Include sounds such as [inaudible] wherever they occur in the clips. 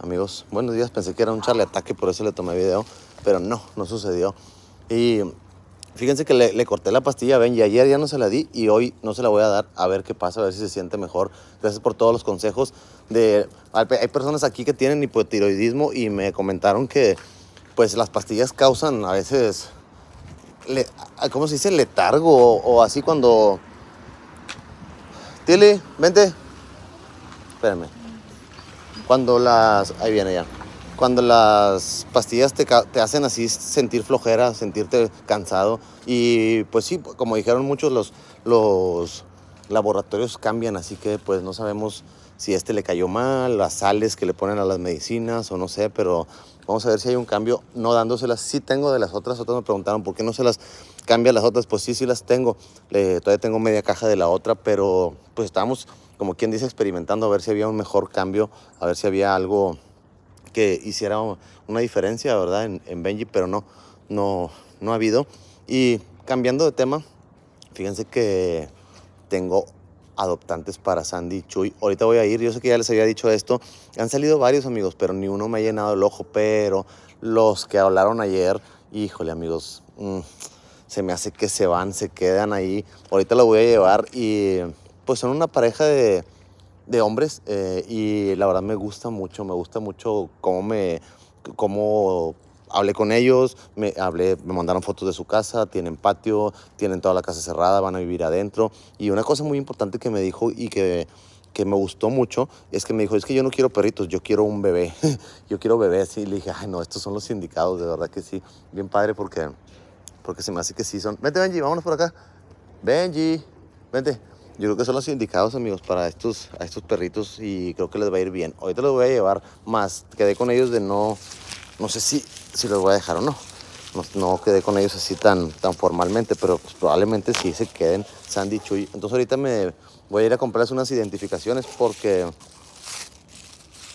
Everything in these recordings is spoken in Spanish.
amigos. Buenos días, pensé que era un charle ataque, por eso le tomé video, pero no, no sucedió. Y fíjense que le, corté la pastilla, ven, y ayer ya no se la di y hoy no se la voy a dar a ver qué pasa, a ver si se siente mejor. Gracias por todos los consejos. De, hay personas aquí que tienen hipotiroidismo y me comentaron que pues las pastillas causan a veces, ¿cómo se dice? Letargo o, así cuando... Tilly, vente. Espérame. Cuando las... Ahí viene ya. Cuando las pastillas te, te hacen así sentir flojera, sentirte cansado. Y pues sí, como dijeron muchos, los, los laboratorios cambian, así que pues no sabemos si este le cayó mal, las sales que le ponen a las medicinas o no sé, pero vamos a ver si hay un cambio no dándoselas. Sí tengo de las otras, otras me preguntaron por qué no se las cambia las otras, pues sí, sí las tengo. todavía tengo media caja de la otra, pero pues estamos como quien dice, experimentando a ver si había un mejor cambio, a ver si había algo que hiciera una diferencia, ¿verdad? En, en Benji, pero no, no, no ha habido. Y cambiando de tema, fíjense que tengo adoptantes para Sandy y Chuy. Ahorita voy a ir, yo sé que ya les había dicho esto. Han salido varios amigos, pero ni uno me ha llenado el ojo. Pero los que hablaron ayer, híjole amigos, mm, se me hace que se van, se quedan ahí. Ahorita lo voy a llevar y pues son una pareja de, hombres eh, y la verdad me gusta mucho, me gusta mucho cómo me, cómo hablé con ellos, me, hablé, me mandaron fotos de su casa, tienen patio, tienen toda la casa cerrada, van a vivir adentro. Y una cosa muy importante que me dijo y que, que me gustó mucho es que me dijo, es que yo no quiero perritos, yo quiero un bebé, [laughs] yo quiero bebés. Y le dije, ay no, estos son los indicados, de verdad que sí, bien padre porque, porque se me hace que sí son. Vente Benji, vámonos por acá. Benji, vente. Yo creo que son los indicados, amigos, para estos, a estos perritos y creo que les va a ir bien. Ahorita los voy a llevar más. Quedé con ellos de no, no sé si, si los voy a dejar o no. no. quedé con ellos así tan, tan formalmente, pero pues, probablemente sí se queden Sandy Chuy. Entonces ahorita me voy a ir a comprarles unas identificaciones porque...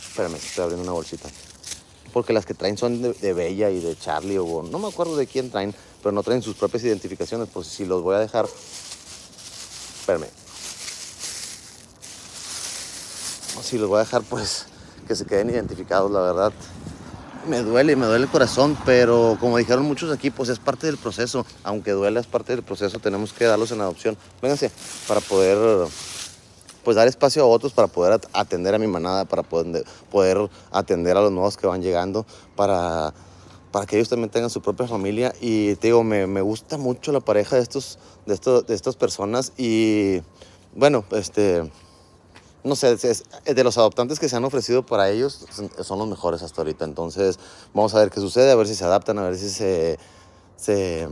Espérame, estoy abriendo una bolsita. Porque las que traen son de, Bella y de Charlie o no me acuerdo de quién traen, pero no traen sus propias identificaciones Pues si los voy a dejar. Espérame. Si los voy a dejar, pues que se queden identificados, la verdad. Me duele, me duele el corazón, pero como dijeron muchos aquí, pues es parte del proceso. Aunque duele, es parte del proceso, tenemos que darlos en adopción. Vénganse, para poder pues dar espacio a otros para poder atender a mi manada, para poder, poder atender a los nuevos que van llegando, para, para que ellos también tengan su propia familia. Y te digo, me, gusta mucho la pareja de, estos, de, de estas personas y bueno, este no sé, es, de los adoptantes que se han ofrecido para ellos son los mejores hasta ahorita. Entonces, vamos a ver qué sucede, a ver si se adaptan, a ver si se. se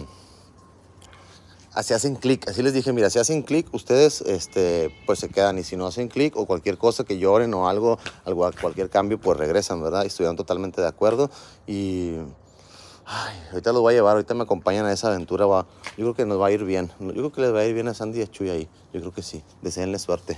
así hacen clic, así les dije, mira, si hacen clic, ustedes este, pues se quedan y si no hacen clic o cualquier cosa que lloren o algo, algo cualquier cambio, pues regresan, ¿verdad? estuvieron totalmente de acuerdo y ahorita los voy a llevar, ahorita me acompañan a esa aventura, va. yo creo que nos va a ir bien, yo creo que les va a ir bien a Sandy y a Chuy ahí, yo creo que sí, deseenle suerte.